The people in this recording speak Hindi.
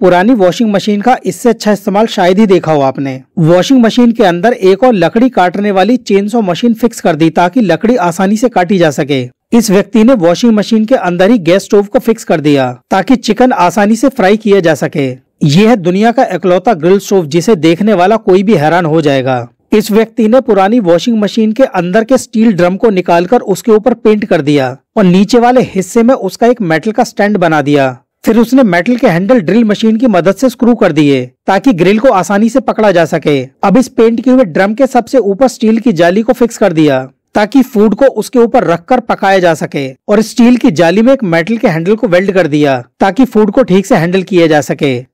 पुरानी वॉशिंग मशीन का इससे अच्छा इस्तेमाल शायद ही देखा हो आपने वॉशिंग मशीन के अंदर एक और लकड़ी काटने वाली चेन सो मशीन फिक्स कर दी ताकि लकड़ी आसानी से काटी जा सके इस व्यक्ति ने वॉशिंग मशीन के अंदर ही गैस स्टोव को फिक्स कर दिया ताकि चिकन आसानी से फ्राई किया जा सके ये है दुनिया का इकलौता ग्रिल स्टोव जिसे देखने वाला कोई भी हैरान हो जाएगा इस व्यक्ति ने पुरानी वॉशिंग मशीन के अंदर के स्टील ड्रम को निकालकर उसके ऊपर पेंट कर दिया और नीचे वाले हिस्से में उसका एक मेटल का स्टैंड बना दिया फिर उसने मेटल के हैंडल ड्रिल मशीन की मदद से स्क्रू कर दिए ताकि ग्रिल को आसानी से पकड़ा जा सके अब इस पेंट किए हुए ड्रम के सबसे ऊपर स्टील की जाली को फिक्स कर दिया ताकि फूड को उसके ऊपर रखकर पकाया जा सके और स्टील की जाली में एक मेटल के हैंडल को वेल्ड कर दिया ताकि फूड को ठीक से हैंडल किया जा सके